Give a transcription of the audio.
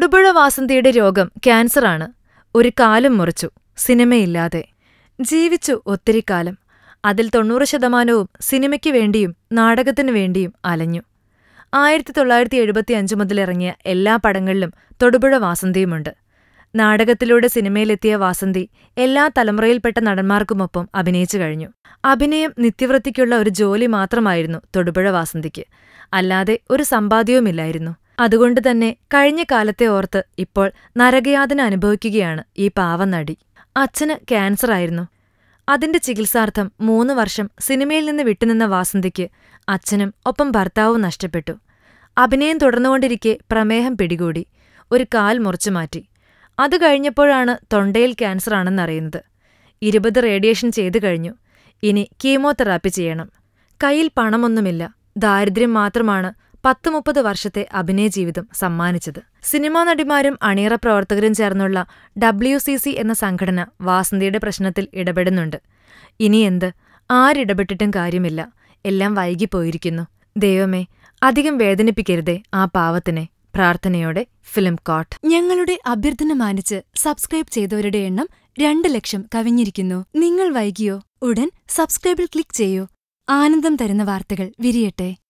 തൊടുപുഴ വാസന്തിയുടെ രോഗം ക്യാൻസറാണ് ഒരു കാലം മുറിച്ചു സിനിമയില്ലാതെ ജീവിച്ചു ഒത്തിരി കാലം അതിൽ തൊണ്ണൂറ് ശതമാനവും സിനിമയ്ക്ക് വേണ്ടിയും നാടകത്തിനു വേണ്ടിയും അലഞ്ഞു ആയിരത്തി തൊള്ളായിരത്തി എഴുപത്തി മുതലിറങ്ങിയ എല്ലാ പടങ്ങളിലും തൊടുപുഴ വാസന്തിയുമുണ്ട് നാടകത്തിലൂടെ സിനിമയിലെത്തിയ വാസന്തി എല്ലാ തലമുറയിൽപ്പെട്ട നടന്മാർക്കുമൊപ്പം അഭിനയിച്ചു കഴിഞ്ഞു അഭിനയം നിത്യവൃത്തിക്കുള്ള ഒരു ജോലി മാത്രമായിരുന്നു തൊടുപുഴ വാസന്തിക്ക് അല്ലാതെ ഒരു സമ്പാദ്യവുമില്ലായിരുന്നു അതുകൊണ്ട് തന്നെ കഴിഞ്ഞ കാലത്തെ ഓർത്ത് ഇപ്പോൾ നരകയാതന അനുഭവിക്കുകയാണ് ഈ പാവനടി അച്ഛന് ക്യാൻസർ ആയിരുന്നു അതിന്റെ ചികിത്സാർത്ഥം മൂന്ന് വർഷം സിനിമയിൽ നിന്ന് വിട്ടുനിന്ന വാസന്തിക്ക് അച്ഛനും ഒപ്പം ഭർത്താവും നഷ്ടപ്പെട്ടു അഭിനയം തുടർന്നുകൊണ്ടിരിക്കെ പ്രമേഹം പിടികൂടി ഒരു കാൽ മുറിച്ചു മാറ്റി അത് കഴിഞ്ഞപ്പോഴാണ് തൊണ്ടയിൽ ആണെന്നറിയുന്നത് ഇരുപത് റേഡിയേഷൻ ചെയ്തു കഴിഞ്ഞു ഇനി കീമോതെറാപ്പി ചെയ്യണം കയ്യിൽ പണമൊന്നുമില്ല ദാരിദ്ര്യം മാത്രമാണ് പത്ത് മുപ്പത് വർഷത്തെ അഭിനയ ജീവിതം സമ്മാനിച്ചത് സിനിമാ നടിമാരും അണിയറ പ്രവർത്തകരും ചേർന്നുള്ള ഡബ്ല്യു സി സി എന്ന സംഘടന വാസന്തിയുടെ പ്രശ്നത്തിൽ ഇടപെടുന്നുണ്ട് എന്ത് ആരിടപെട്ടിട്ടും കാര്യമില്ല എല്ലാം വൈകിപ്പോയിരിക്കുന്നു ദൈവമേ അധികം വേദനിപ്പിക്കരുതേ ആ പാവത്തിനെ പ്രാർത്ഥനയോടെ ഫിലിം കോട്ട് ഞങ്ങളുടെ അഭ്യർത്ഥന മാനിച്ച് സബ്സ്ക്രൈബ് ചെയ്തവരുടെ എണ്ണം രണ്ട് ലക്ഷം കവിഞ്ഞിരിക്കുന്നു നിങ്ങൾ വൈകിയോ ഉടൻ സബ്സ്ക്രൈബിൽ ക്ലിക്ക് ചെയ്യൂ ആനന്ദം തരുന്ന വാർത്തകൾ വിരിയട്ടെ